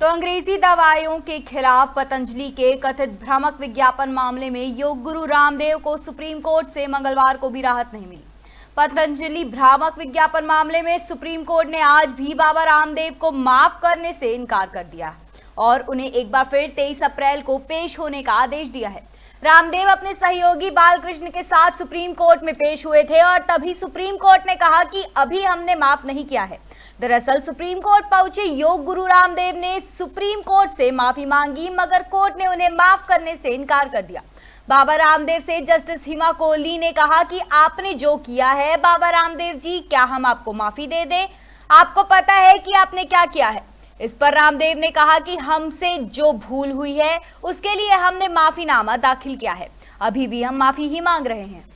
तो अंग्रेजी दवाइयों के खिलाफ पतंजलि के कथित भ्रामक विज्ञापन मामले में योग गुरु रामदेव को सुप्रीम कोर्ट से मंगलवार को भी राहत नहीं मिली पतंजलि भ्रामक विज्ञापन मामले में सुप्रीम कोर्ट ने आज भी बाबा रामदेव को माफ करने से इनकार कर दिया है और उन्हें एक बार फिर 23 अप्रैल को पेश होने का आदेश दिया है रामदेव अपने सहयोगी बालकृष्ण के साथ सुप्रीम कोर्ट में पेश हुए थे और तभी सुप्रीम कोर्ट ने कहा कि अभी हमने माफ नहीं किया है दरअसल सुप्रीम कोर्ट पहुंचे योग गुरु रामदेव ने सुप्रीम कोर्ट से माफी मांगी मगर कोर्ट ने उन्हें माफ करने से इनकार कर दिया बाबा रामदेव से जस्टिस हिमा कोहली ने कहा कि आपने जो किया है बाबा रामदेव जी क्या हम आपको माफी दे दें आपको पता है कि आपने क्या किया है इस पर रामदेव ने कहा कि हमसे जो भूल हुई है उसके लिए हमने माफीनामा दाखिल किया है अभी भी हम माफी ही मांग रहे हैं